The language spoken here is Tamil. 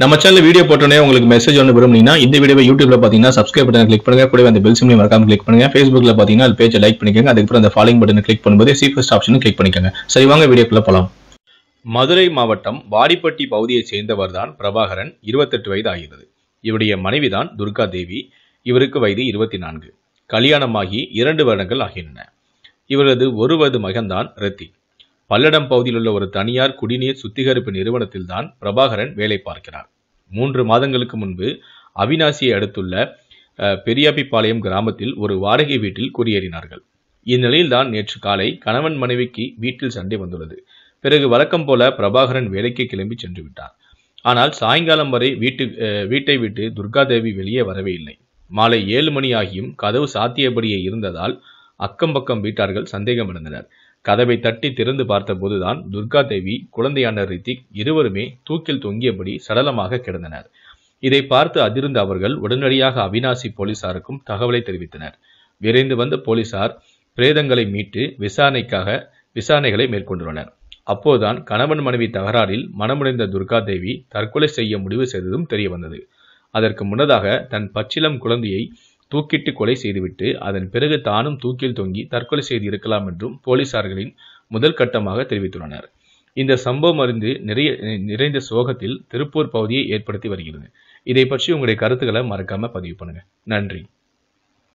நம்ம சேனல் வீடியோ போட்டோன்னே உங்களுக்கு மெசேஜ் ஒன்று விரும்புனீங்கன்னா இந்த வீடியோ யூடியூப்ல பார்த்தீங்கன்னா சப்ஸ்கிரைப் பட்டன் கிளிக் பண்ணுங்க கூட அந்த பெல் சிம்லையும் மறக்காம கிளிக் பண்ணுங்க ஃபேஸ்புக்ல பார்த்தீங்கன்னா அது பேஜை லைக் பண்ணிக்கோங்க அதுக்கப்புறம் அந்த ஃபாலோயிங் பட்டன் கிளிக் பண்ணும்போது சீஃபஸ்ட் ஆப்ஷனும் கிளிக் பண்ணிக்கோங்க சரி வாங்க வீடியோக்குள்ள போகலாம் மதுரை மாவட்டம் வாடிப்பட்டி பகுதியைச் சேர்ந்தவர் தான் பிரபாகரன் இருபத்தெட்டு வயது ஆகிறது இவருடைய மனைவிதான் துர்கா தேவி இவருக்கு வயது இருபத்தி நான்கு கல்யாணமாகி இரண்டு வருடங்கள் ஆகின்றன இவரது ஒருவது மகன்தான் ரத்தி பல்லடம் பகுதியில் உள்ள ஒரு தனியார் குடிநீர் சுத்திகரிப்பு நிறுவனத்தில் தான் பிரபாகரன் வேலை பார்க்கிறார் மூன்று மாதங்களுக்கு முன்பு அவினாசியை அடுத்துள்ள பெரியாப்பிப்பாளையம் கிராமத்தில் ஒரு வாடகை வீட்டில் குடியேறினார்கள் இந்நிலையில்தான் நேற்று காலை கணவன் மனைவிக்கு வீட்டில் சண்டை வந்துள்ளது பிறகு வழக்கம் போல பிரபாகரன் வேலைக்கு கிளம்பி சென்று விட்டார் ஆனால் சாயங்காலம் வரை வீட்டு வீட்டை விட்டு துர்காதேவி வெளியே வரவே இல்லை மாலை ஏழு மணி ஆகியும் கதவு சாத்தியபடியே இருந்ததால் அக்கம் பக்கம் வீட்டார்கள் சந்தேகமடைந்தனர் கதவை தட்டி திறந்து பார்த்தபோதுதான் துர்கா தேவி குழந்தையான ரித்திக் இருவருமே தூக்கில் தொங்கியபடி சடலமாக கிடந்தனர் இதை பார்த்து அதிர்ந்த அவர்கள் உடனடியாக அவினாசி போலீசாருக்கும் தகவலை தெரிவித்தனர் விரைந்து வந்த போலீசார் பிரேதங்களை மீட்டு விசாரணைக்காக விசாரணைகளை மேற்கொண்டுள்ளனர் அப்போதுதான் கணவன் மனைவி தகராறில் மனமுடைந்த துர்கா தேவி தற்கொலை செய்ய முடிவு செய்ததும் தெரிய வந்தது அதற்கு முன்னதாக தன் பச்சிலம் குழந்தையை தூக்கிட்டு கொலை செய்துவிட்டு அதன் பிறகு தானும் தூக்கில் தொங்கி தற்கொலை செய்து இருக்கலாம் என்றும் போலீசார்களின் முதல் கட்டமாக தெரிவித்துள்ளனர் இந்த சம்பவம் அறிந்து நிறைய நிறைந்த சோகத்தில் திருப்பூர் பகுதியை ஏற்படுத்தி வருகிறது இதை பற்றி உங்களுடைய கருத்துக்களை மறக்காம பதிவு பண்ணுங்க நன்றி